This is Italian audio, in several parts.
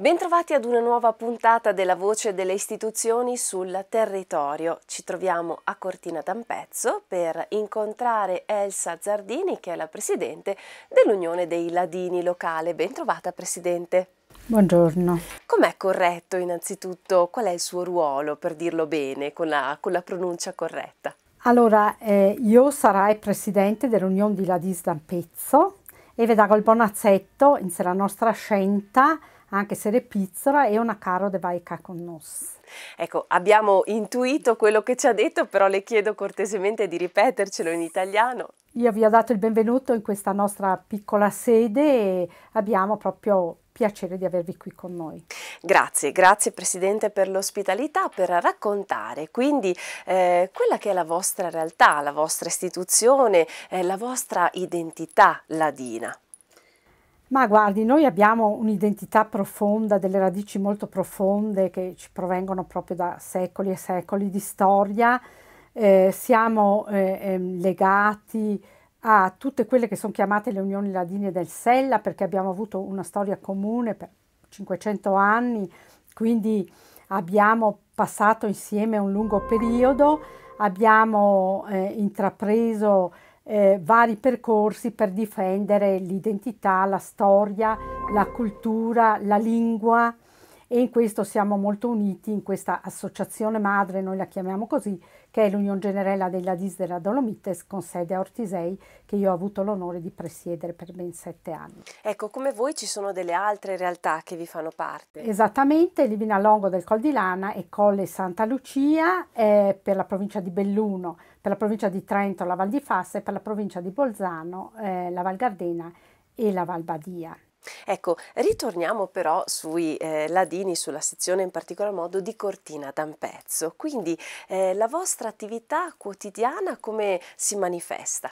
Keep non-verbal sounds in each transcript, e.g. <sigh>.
Bentrovati ad una nuova puntata della Voce delle istituzioni sul territorio. Ci troviamo a Cortina d'Ampezzo per incontrare Elsa Zardini, che è la presidente dell'Unione dei Ladini locale. Bentrovata presidente. Buongiorno. Com'è corretto innanzitutto? Qual è il suo ruolo, per dirlo bene, con la, con la pronuncia corretta? Allora, eh, io sarai presidente dell'Unione di Ladis d'Ampezzo e vi darò il buon accetto in la nostra scelta anche se è pizzola e una caro de vaica con nos. Ecco, abbiamo intuito quello che ci ha detto, però le chiedo cortesemente di ripetercelo in italiano. Io vi ho dato il benvenuto in questa nostra piccola sede e abbiamo proprio piacere di avervi qui con noi. Grazie, grazie Presidente per l'ospitalità, per raccontare quindi eh, quella che è la vostra realtà, la vostra istituzione, eh, la vostra identità ladina. Ma guardi, noi abbiamo un'identità profonda, delle radici molto profonde che ci provengono proprio da secoli e secoli di storia. Eh, siamo eh, ehm, legati a tutte quelle che sono chiamate le unioni ladine del Sella perché abbiamo avuto una storia comune per 500 anni, quindi abbiamo passato insieme un lungo periodo, abbiamo eh, intrapreso eh, vari percorsi per difendere l'identità, la storia, la cultura, la lingua e in questo siamo molto uniti in questa associazione madre, noi la chiamiamo così, che è l'Unione Generella della DIS della Dolomites con sede a Ortisei che io ho avuto l'onore di presiedere per ben sette anni. Ecco, come voi ci sono delle altre realtà che vi fanno parte? Esattamente, Livina Longo del Col di Lana e Colle Santa Lucia eh, per la provincia di Belluno per la provincia di Trento la Val di Fassa e per la provincia di Bolzano eh, la Val Gardena e la Val Badia. Ecco, ritorniamo però sui eh, ladini, sulla sezione in particolar modo di Cortina d'Ampezzo. Quindi eh, la vostra attività quotidiana come si manifesta?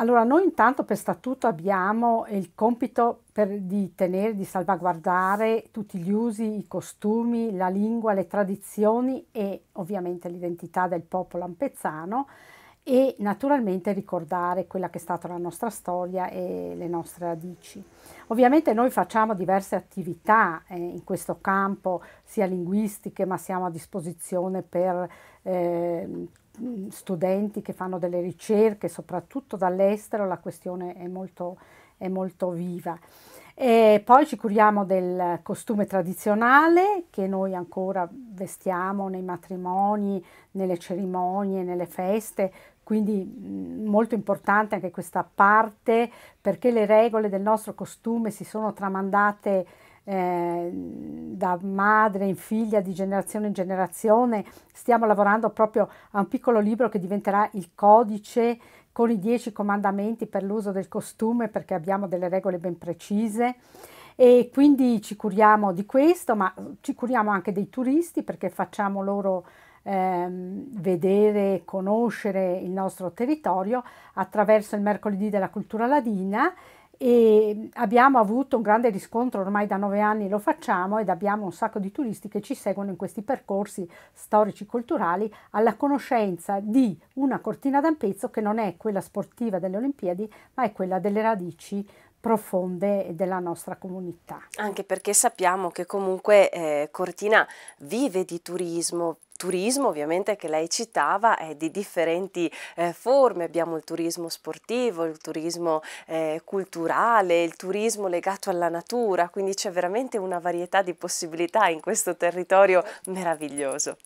Allora, noi intanto per statuto abbiamo il compito per, di tenere, di salvaguardare tutti gli usi, i costumi, la lingua, le tradizioni e ovviamente l'identità del popolo ampezzano e naturalmente ricordare quella che è stata la nostra storia e le nostre radici. Ovviamente noi facciamo diverse attività eh, in questo campo, sia linguistiche, ma siamo a disposizione per eh, studenti che fanno delle ricerche, soprattutto dall'estero, la questione è molto, è molto viva. E poi ci curiamo del costume tradizionale che noi ancora vestiamo nei matrimoni, nelle cerimonie, nelle feste, quindi molto importante anche questa parte perché le regole del nostro costume si sono tramandate Ehm, da madre in figlia, di generazione in generazione. Stiamo lavorando proprio a un piccolo libro che diventerà il codice con i dieci comandamenti per l'uso del costume perché abbiamo delle regole ben precise e quindi ci curiamo di questo, ma ci curiamo anche dei turisti perché facciamo loro ehm, vedere, conoscere il nostro territorio attraverso il mercoledì della cultura ladina e abbiamo avuto un grande riscontro, ormai da nove anni lo facciamo ed abbiamo un sacco di turisti che ci seguono in questi percorsi storici culturali alla conoscenza di una cortina d'ampezzo che non è quella sportiva delle Olimpiadi ma è quella delle radici profonde della nostra comunità. Anche perché sappiamo che comunque eh, Cortina vive di turismo, turismo ovviamente che lei citava è di differenti eh, forme, abbiamo il turismo sportivo, il turismo eh, culturale, il turismo legato alla natura, quindi c'è veramente una varietà di possibilità in questo territorio meraviglioso.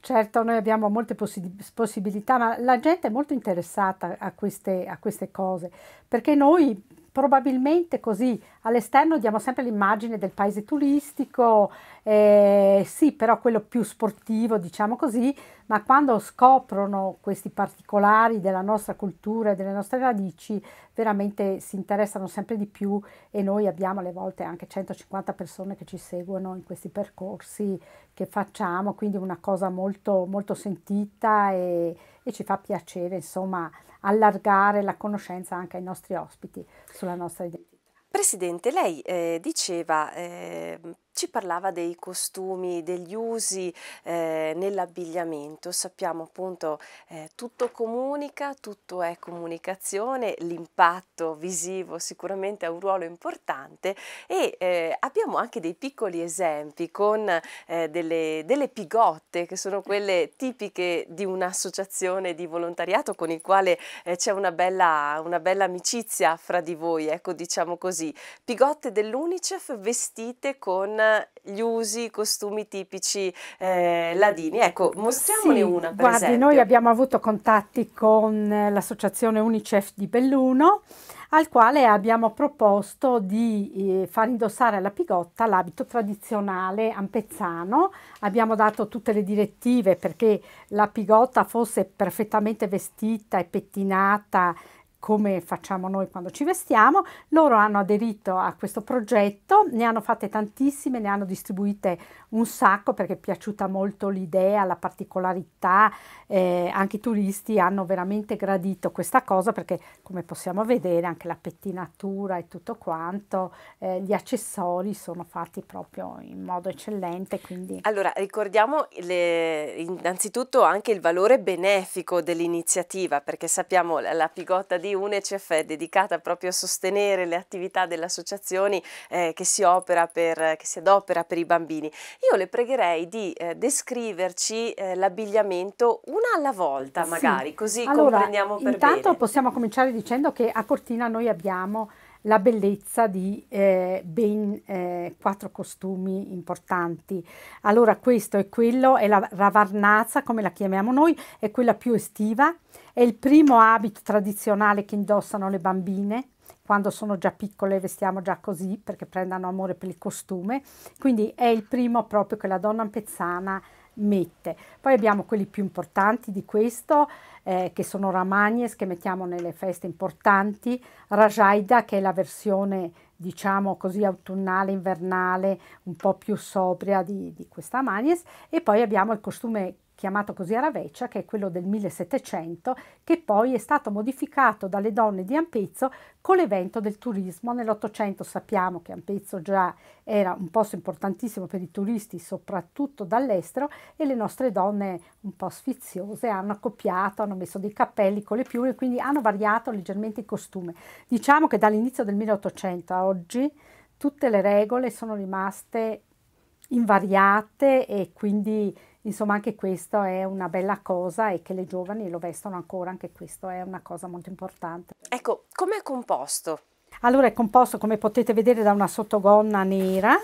Certo, noi abbiamo molte possi possibilità, ma la gente è molto interessata a queste, a queste cose, perché noi probabilmente così all'esterno diamo sempre l'immagine del paese turistico, eh, sì, però quello più sportivo, diciamo così, ma quando scoprono questi particolari della nostra cultura e delle nostre radici, veramente si interessano sempre di più e noi abbiamo alle volte anche 150 persone che ci seguono in questi percorsi che facciamo, quindi una cosa molto, molto sentita e, e ci fa piacere insomma allargare la conoscenza anche ai nostri ospiti sulla nostra identità. Presidente, lei eh, diceva eh, ci parlava dei costumi, degli usi eh, nell'abbigliamento. Sappiamo appunto eh, tutto comunica, tutto è comunicazione, l'impatto visivo sicuramente ha un ruolo importante e eh, abbiamo anche dei piccoli esempi con eh, delle, delle, pigotte che sono quelle tipiche di un'associazione di volontariato con il quale eh, c'è una bella, una bella amicizia fra di voi, ecco diciamo così. Pigotte dell'Unicef vestite con gli usi, i costumi tipici eh, ladini. Ecco, mostriamone sì, una per guardi, esempio. noi abbiamo avuto contatti con eh, l'associazione UNICEF di Belluno al quale abbiamo proposto di eh, far indossare alla Pigotta l'abito tradizionale ampezzano. Abbiamo dato tutte le direttive perché la Pigotta fosse perfettamente vestita e pettinata come facciamo noi quando ci vestiamo, loro hanno aderito a questo progetto, ne hanno fatte tantissime, ne hanno distribuite un sacco perché è piaciuta molto l'idea, la particolarità, eh, anche i turisti hanno veramente gradito questa cosa perché come possiamo vedere anche la pettinatura e tutto quanto, eh, gli accessori sono fatti proprio in modo eccellente. Quindi... Allora ricordiamo le, innanzitutto anche il valore benefico dell'iniziativa perché sappiamo la, la pigotta di di UNECF dedicata proprio a sostenere le attività delle associazioni eh, che, si per, che, si adopera per i bambini. Io le pregherei di eh, descriverci eh, l'abbigliamento una alla volta magari, sì. così allora, comprendiamo per intanto bene. Intanto possiamo cominciare dicendo che a Cortina noi abbiamo la bellezza di eh, ben eh, quattro costumi importanti. Allora questo è quello è la ravarnazza, come la chiamiamo noi, è quella più estiva, è il primo abito tradizionale che indossano le bambine, quando sono già piccole vestiamo già così perché prendano amore per il costume, quindi è il primo proprio che la donna ampezzana mette. Poi abbiamo quelli più importanti di questo, eh, che sono Ramagnes, che mettiamo nelle feste importanti, Rajaida, che è la versione, diciamo così, autunnale, invernale, un po' più sobria di, di questa Magnes, e poi abbiamo il costume chiamato così a Raveccia, che è quello del 1700, che poi è stato modificato dalle donne di Ampezzo con l'evento del turismo. Nell'Ottocento sappiamo che Ampezzo già era un posto importantissimo per i turisti, soprattutto dall'estero, e le nostre donne un po' sfiziose hanno accoppiato, hanno messo dei cappelli con le piume, quindi hanno variato leggermente il costume. Diciamo che dall'inizio del 1800 a oggi tutte le regole sono rimaste invariate e quindi insomma anche questo è una bella cosa e che le giovani lo vestono ancora, anche questo è una cosa molto importante. Ecco, come è composto? Allora è composto come potete vedere da una sottogonna nera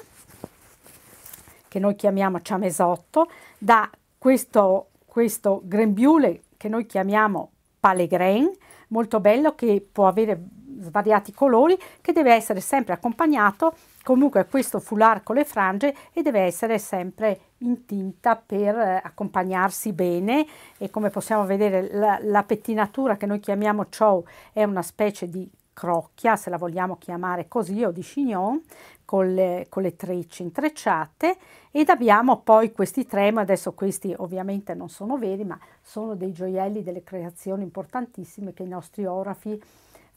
che noi chiamiamo ciamesotto, da questo, questo grembiule che noi chiamiamo palegren, molto bello che può avere svariati colori che deve essere sempre accompagnato comunque questo foulard con le frange e deve essere sempre in tinta per eh, accompagnarsi bene e come possiamo vedere la, la pettinatura che noi chiamiamo chow è una specie di crocchia se la vogliamo chiamare così o di chignon con le, con le trecce intrecciate ed abbiamo poi questi tremi adesso questi ovviamente non sono veri ma sono dei gioielli delle creazioni importantissime che i nostri orafi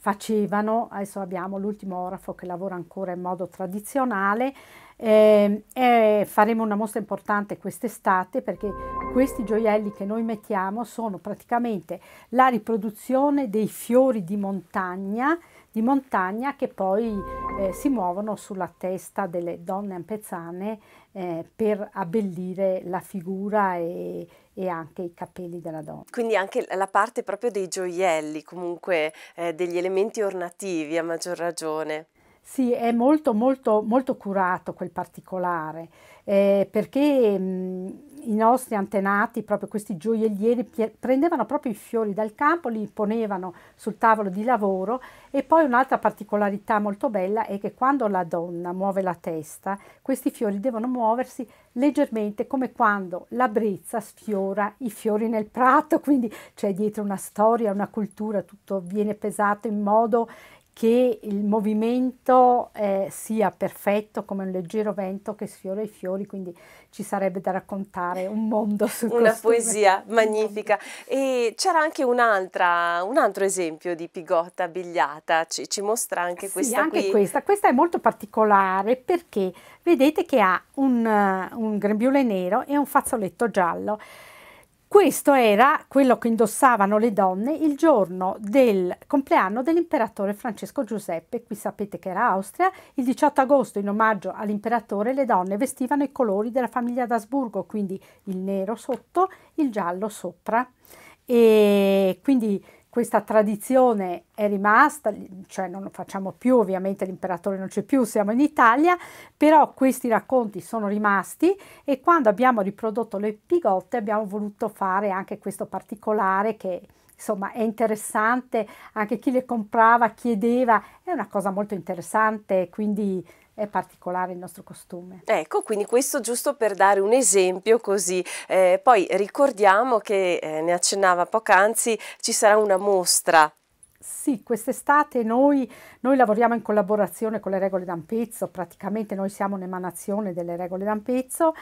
facevano, adesso abbiamo l'ultimo orafo che lavora ancora in modo tradizionale, eh, eh, faremo una mostra importante quest'estate perché questi gioielli che noi mettiamo sono praticamente la riproduzione dei fiori di montagna, di montagna che poi eh, si muovono sulla testa delle donne ampezzane eh, per abbellire la figura e, e anche i capelli della donna. Quindi anche la parte proprio dei gioielli, comunque eh, degli elementi ornativi a maggior ragione. Sì, è molto, molto, molto curato quel particolare, eh, perché mh, mm, i nostri antenati, proprio questi gioiellieri, prendevano proprio i fiori dal campo, li ponevano sul tavolo di lavoro e poi un'altra particolarità molto bella è che quando la donna muove la testa, questi fiori devono muoversi leggermente come quando la brezza sfiora i fiori nel prato, <laughs> quindi c'è dietro una storia, una cultura, tutto viene pesato in modo che il movimento eh, sia perfetto come un leggero vento che sfiora i fiori, quindi ci sarebbe da raccontare un mondo su Una costume. poesia magnifica. E c'era anche un altro esempio di pigotta abbigliata, ci, ci mostra anche questa sì, anche qui. questa. Questa è molto particolare perché vedete che ha un, eh, un grembiule nero e un fazzoletto giallo. Questo era quello che indossavano le donne il giorno del compleanno dell'imperatore Francesco Giuseppe, qui sapete che era Austria, il 18 agosto in omaggio all'imperatore le donne vestivano i colori della famiglia d'Asburgo, quindi il nero sotto, il giallo sopra e quindi questa tradizione è rimasta, cioè non lo facciamo più, ovviamente l'imperatore non c'è più, siamo in Italia, però questi racconti sono rimasti e quando abbiamo riprodotto le pigotte abbiamo voluto fare anche questo particolare che insomma è interessante, anche chi le comprava chiedeva, è una cosa molto interessante, quindi è particolare il nostro costume. Ecco, quindi questo giusto per dare un esempio così. Eh, poi ricordiamo che, eh, ne accennava poc'anzi, ci sarà una mostra sì, quest'estate noi, noi, lavoriamo in collaborazione con le regole d'Ampezzo, praticamente noi siamo un'emanazione delle regole d'Ampezzo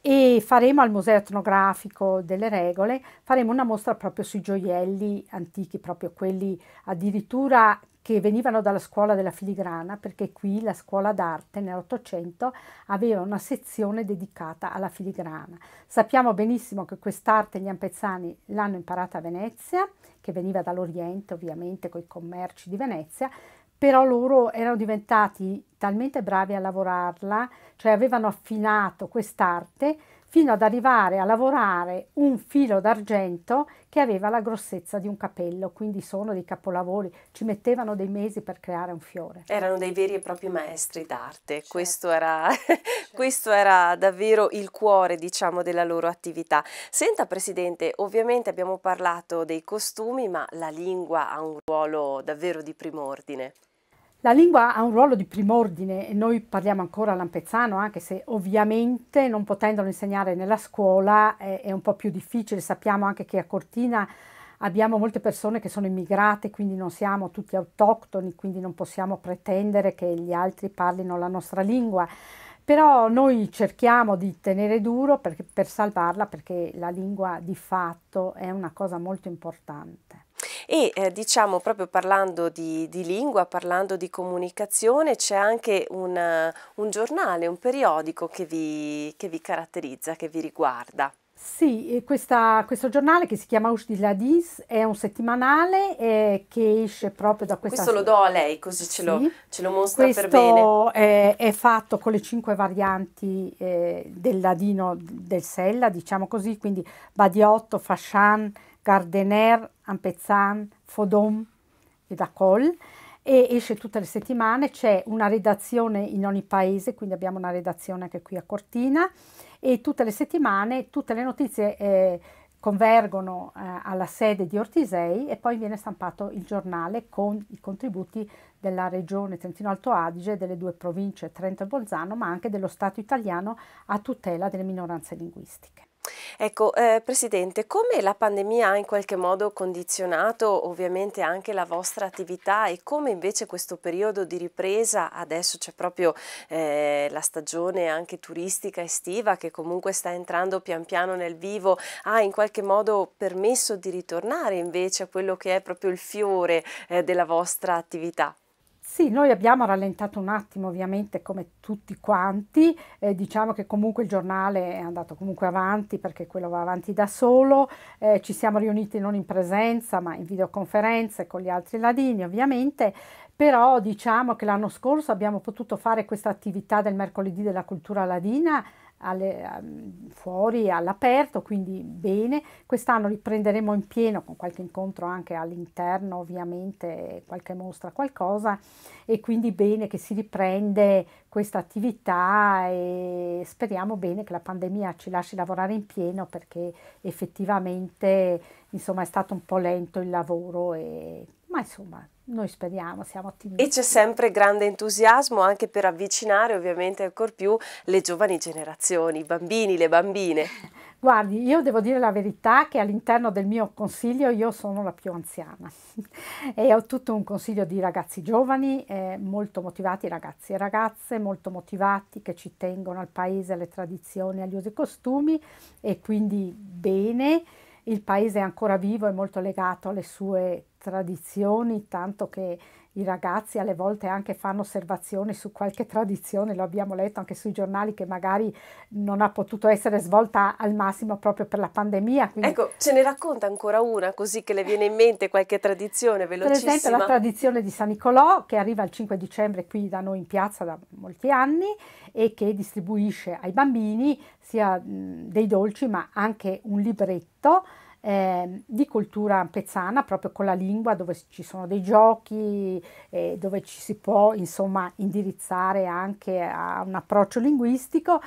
e faremo al Museo Etnografico delle Regole, faremo una mostra proprio sui gioielli antichi, proprio quelli addirittura che venivano dalla scuola della filigrana, perché qui la scuola d'arte nell'Ottocento aveva una sezione dedicata alla filigrana. Sappiamo benissimo che quest'arte gli ampezzani l'hanno imparata a Venezia, che veniva dall'Oriente ovviamente con i commerci di Venezia, però loro erano diventati talmente bravi a lavorarla, cioè avevano affinato quest'arte fino ad arrivare a lavorare un filo d'argento che aveva la grossezza di un capello, quindi sono dei capolavori, ci mettevano dei mesi per creare un fiore. Erano dei veri e propri maestri d'arte, certo. questo, era, <laughs> certo. questo, era, davvero il cuore diciamo, della loro attività. Senta Presidente, ovviamente abbiamo parlato dei costumi, ma la lingua ha un ruolo davvero di primo ordine. La lingua ha un ruolo di prim'ordine e noi parliamo ancora lampezzano, anche se ovviamente non potendolo insegnare nella scuola è, eh, è un po' più difficile. Sappiamo anche che a Cortina abbiamo molte persone che sono immigrate, quindi non siamo tutti autoctoni, quindi non possiamo pretendere che gli altri parlino la nostra lingua. Però noi cerchiamo di tenere duro per, per salvarla perché la lingua di fatto è una cosa molto importante e eh, diciamo proprio parlando di, di, lingua, parlando di comunicazione, c'è anche un, eh, un, giornale, un periodico che vi, che vi caratterizza, che vi riguarda. Sì, questa, questo giornale che si chiama Ush di Ladis è un settimanale eh, che esce proprio da questa... Questo lo do a lei così ce, lo, ce lo mostra questo per bene. Questo è, è, fatto con le cinque varianti eh, del ladino del Sella, diciamo così, quindi Badiotto, Fascian, Gardener, Ampezzan, Fodom e Dacol e esce tutte le settimane, c'è una redazione in ogni paese, quindi abbiamo una redazione anche qui a Cortina e tutte le settimane tutte le notizie eh, convergono eh, alla sede di Ortisei e poi viene stampato il giornale con i contributi della regione Trentino-Alto Adige, delle due province Trento e Bolzano, ma anche dello Stato italiano a tutela delle minoranze linguistiche. Ecco, eh, Presidente, come la pandemia ha in qualche modo condizionato ovviamente anche la vostra attività e come invece questo periodo di ripresa, adesso c'è proprio eh, la stagione anche turistica estiva che comunque sta entrando pian piano nel vivo, ha in qualche modo permesso di ritornare invece a quello che è proprio il fiore eh, della vostra attività? Sì, noi abbiamo rallentato un attimo ovviamente come tutti quanti, eh, diciamo che comunque il giornale è andato comunque avanti perché quello va avanti da solo, eh, ci siamo riuniti non in presenza ma in videoconferenze con gli altri ladini ovviamente, però diciamo che l'anno scorso abbiamo potuto fare questa attività del mercoledì della cultura ladina alle, um, fuori all'aperto, quindi bene. Quest'anno riprenderemo in pieno con qualche incontro anche all'interno, ovviamente, qualche mostra, qualcosa, e quindi bene che si riprende questa attività e speriamo bene che la pandemia ci lasci lavorare in pieno perché effettivamente insomma è stato un po' lento il lavoro e ma insomma noi speriamo, siamo ottimisti. E c'è sempre grande entusiasmo anche per avvicinare ovviamente ancor più le giovani generazioni, i bambini, le bambine. <laughs> Guardi, io devo dire la verità che all'interno del mio consiglio io sono la più anziana <laughs> e ho tutto un consiglio di ragazzi giovani, eh, molto motivati ragazzi e ragazze, molto motivati che ci tengono al paese, alle tradizioni, agli usi e costumi e quindi bene. Il paese è ancora vivo e molto legato alle sue tradizioni, tanto che i ragazzi alle volte anche fanno osservazioni su qualche tradizione, lo abbiamo letto anche sui giornali, che magari non ha potuto essere svolta al massimo proprio per la pandemia. Quindi... Ecco, ce ne racconta ancora una, così che le viene in mente qualche tradizione velocissima. Per esempio la tradizione di San Nicolò, che arriva il 5 dicembre qui da noi in piazza da molti anni e che distribuisce ai bambini sia dei dolci ma anche un libretto eh, di cultura pezzana, proprio con la lingua, dove ci sono dei giochi, eh, dove ci si può insomma indirizzare anche a un approccio linguistico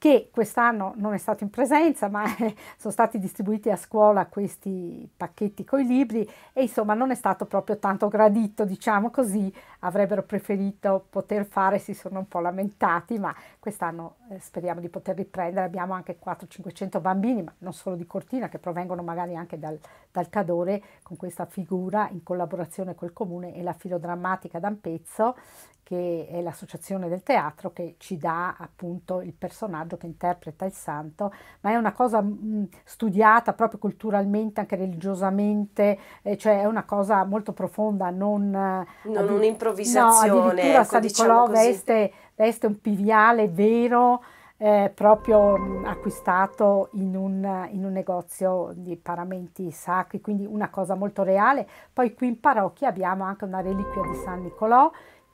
che quest'anno non è stato in presenza, ma eh, <laughs> sono stati distribuiti a scuola questi pacchetti con i libri e insomma non è stato proprio tanto gradito, diciamo così, avrebbero preferito poter fare, si sono un po' lamentati, ma quest'anno eh, speriamo di poter riprendere, abbiamo anche 400-500 bambini, ma non solo di Cortina, che provengono magari anche dal, dal Cadore, con questa figura in collaborazione col comune e la filodrammatica d'Ampezzo, che è l'associazione del teatro che ci dà appunto il personaggio personaggio che interpreta il santo, ma è una cosa mh, mm, studiata proprio culturalmente, anche religiosamente, eh, cioè è una cosa molto profonda, non, eh, non addi- un'improvvisazione. No, addirittura ecco, diciamo veste, veste un piviale vero. Eh, proprio mh, mm, acquistato in un, in un, negozio di paramenti sacri, quindi una cosa molto reale. Poi qui in parrocchia abbiamo anche una reliquia di San Nicolò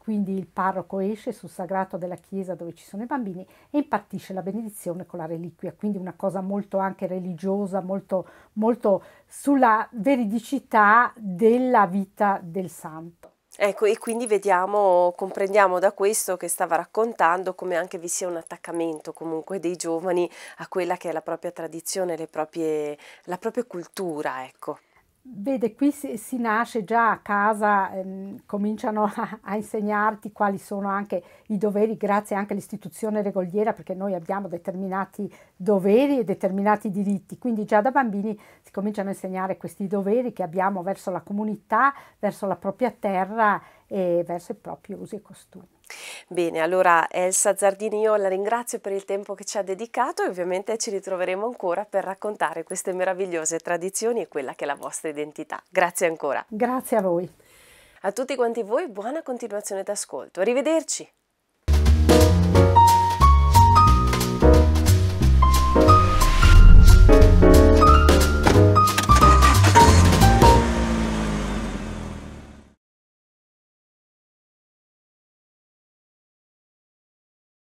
quindi il parroco esce sul sagrato della chiesa dove ci sono i bambini e impartisce la benedizione con la reliquia, quindi una cosa molto anche religiosa, molto, molto sulla veridicità della vita del santo. Ecco, e quindi vediamo, comprendiamo da questo che stava raccontando come anche vi sia un attaccamento comunque dei giovani a quella che è la propria tradizione, proprie, la propria cultura, ecco. Vede, qui si, si, nasce già a casa, ehm, cominciano <laughs> a, a, insegnarti quali sono anche i doveri, grazie anche all'istituzione regoliera, perché noi abbiamo determinati doveri e determinati diritti, quindi già da bambini si cominciano a insegnare questi doveri che abbiamo verso la comunità, verso la propria terra e verso i propri usi e costumi. Bene, allora Elsa Zardini io la ringrazio per il tempo che ci ha dedicato e ovviamente ci ritroveremo ancora per raccontare queste meravigliose tradizioni e quella che è la vostra identità. Grazie ancora. Grazie a voi. A tutti quanti voi buona continuazione d'ascolto. Arrivederci.